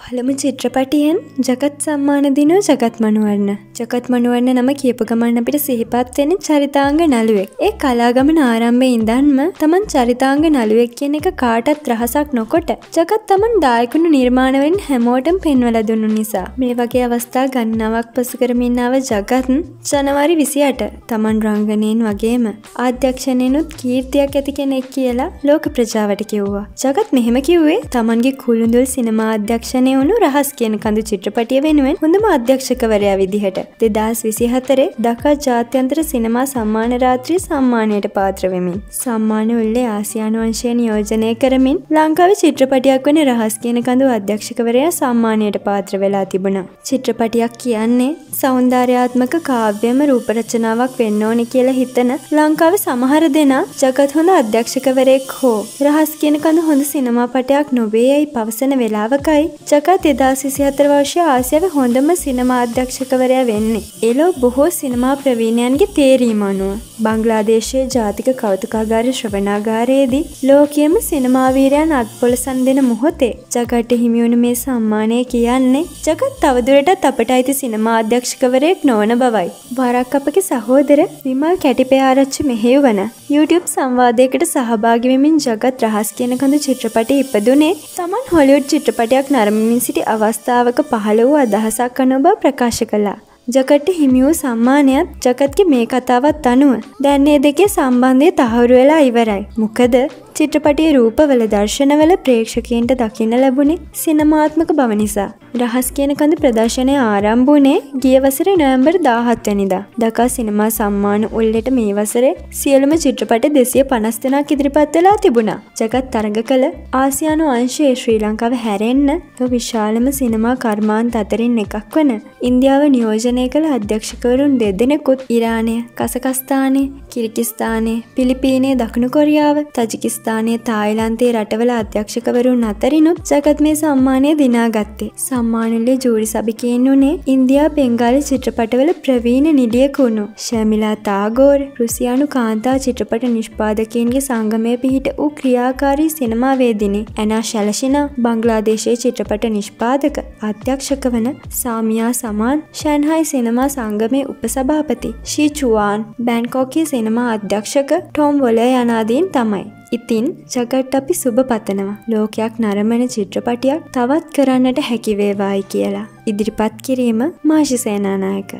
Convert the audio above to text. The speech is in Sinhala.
පළමු චිත්‍රපටියෙන් ජගත් සම්මාන දිනෝ ජගත් මනුවරන්න ජගත් මනුවරන්න නම කියපු ගමන්න අපිට සිහිපත්වෙන චරිතාංග නළුවෙක් ඒ කලාගමන ආරම්භය ඉඳන්ම තමන් චරිතාංග නළුවෙක් කියන එක කාටත් රහසක් නොකොට ජගත් තමන් දායකුණු නිර්මාණවෙන් හැමෝටම් පෙන්වල දුන්නු නිසා මේ වගේ අවස්ථා ගන්නාවක් පසු කරමින්නාව ජගත්න් ජනවාරි විසියට තමන් රංගනයෙන් වගේම ආධ්‍යක්ෂණයනුත් කීර්තියක් ඇති කෙනෙක් කියලා ලෝක ප්‍රජාවට කිව්වා ජගත් මෙහෙම කිව්වේ තමන්ගේ කුළුඳුල් සිනමා අධ්‍යක්ෂණ නිර්මාණය වුණු රහස් කියන කඳු චිත්‍රපටිය වෙනුවෙන් හොඳම අධ්‍යක්ෂකවරයා විදිහට දෙදස් විසිහතරේ දකා ජාත්‍යන්තර සිනමා සම්මාන රාත්‍රී සම්මානයට පාත්‍රවෙමින්. සම්මාන උල්ලේ ආසියානුවංශය නියෝජනය කරමින් ලංකාව චිත්‍රපටියක් වන රහස් කියන කඳු අධ්‍යක්ෂකවරයා සම්මානයට පාත්‍ර වෙලා තිබුණා. චිත්‍රපටියක් කියන්නේ සෞන්ධාර්යාත්මක කාව්‍යම රූපරචනාවක් වෙන්න ඕනි කියලා හිතන ලංකාව සමහර දෙනා ජගත් හොඳ අධ්‍යක්ෂකවරයෙක් හෝ රහස් කියන කඳු හොඳ සිනමාපටයක් නොවේයයි පවසන වෙලාවකයි දක්වා දෙදා සිසි අතර වර්ෂය ආසියාව හොඳම සිනමා අධ්‍යක්ෂකවරයා වෙන්නේ. එලෝ බොහෝ සිනමා ප්‍රවීණයන්ගේ තේරීම අනුව. බංගලාදේශයේ ජාතික කෞතුකාගාර ශ්‍රවණාගාරයේදී ලෝකියම සිනමාවීරයන් අත්පොලසන් දෙන මොහොතේ ජගට හිමිවුණු මේ සම්මානය කියන්නේ ජගත් තවදුරටත් අපට අයිති සිනමා අධ්‍යක්ෂකවරයෙක් නොවන බවයි. වරක් අපගේ සහෝදර විමල් කැටිපේ ආරච්චි මෙහෙයවන YouTube සංවාදයකට සහභාගිවෙමින් ජගත් රහස් කියන කඳු චිත්‍රපටය ඉපදුනේ තමන් හොලියුඩ් චිත්‍රපටයක් නරමමින් සිටි අවස්ථාවක පහළ වූ අදහසක් අනුබ ප්‍රකාශ කළා. ජකට හිමි වූ සම්මානයත් ජකත්ගේ මේ කතාවත් අනුව දැන්නේ දෙකේ සම්බන්ධය තහවුරු වෙලා ඉවරයි. මොකද චිත්‍රපටිය රූපවල දර්ශනවල ප්‍රේක්ෂකයන්ට දකින්න ලැබුණේ සිනමාත්මක බව නිසා. රහස් කියන කඳ ප්‍රදර්ශනය ආරම්භුණේ ගිය වසර නොයම්බර් දාහත්වනිදා. දකා සිනමා සම්මාන උල්ලට මේ වසරේ සියලුම චිත්‍රපට දෙසිය පනස් දෙනක් ඉදිරිපත් වෙලා තිබුණා. ජගත් තරග කළ ආසියානු අංශයේ ශ්‍රී ලංකාව හැරෙන්න විශාලම සිනමා කර්මාන්ත අතරින් එකක් වන ඉන්දියාව නියෝජනය කළ අධ්‍යක්ෂකවරුන් දෙදෙනෙකුත් ඉරානය කසකස්ථානය කිරිකිස්ථානය පිලිපීනේ දකුණු කොරියාව තජිකිස්ථාන ස්ථානයේ තායිලන්තයේ රටවල අධ්‍යක්ෂකවරුන් අතරිනුත් ජගත් මේ සම්මානය දිනාගත්තේ. සම්මානලේ ජූරි සභිකයෙන් වුණේ ඉන්දයා පෙංගාල චිත්‍රපටවල ප්‍රවීණ නිඩියකුණු. ශැමිලා තාගෝර් රුසියානු කාන්තා චිත්‍රපට නිෂ්පාදකයන්ගේ සංගමය පිහිට වූ ක්‍රියාකාරී සිනමාවේදිනේ ඇනා ශැලෂිනා බංගලාදේශයේ චිත්‍රපට නිෂ්පාදක අධ්‍යක්ෂක වන සාමියා සමාන් ෂැන්හයි සිනමා සංගමය උපසභාපති ශී චුවාන් බැන්කොක්කි සිනමා අධ්‍යක්ෂක ටොම් වොල යනාදීන් තමයි. ඉතින් ජගට් අපි සුබ පතනවා ලෝකයක් නරමන චිත්‍රපටියක් තවත් කරන්නට හැකිවේවායි කියලා. ඉදිරිපත් කිරීම මාශිසේනානායක.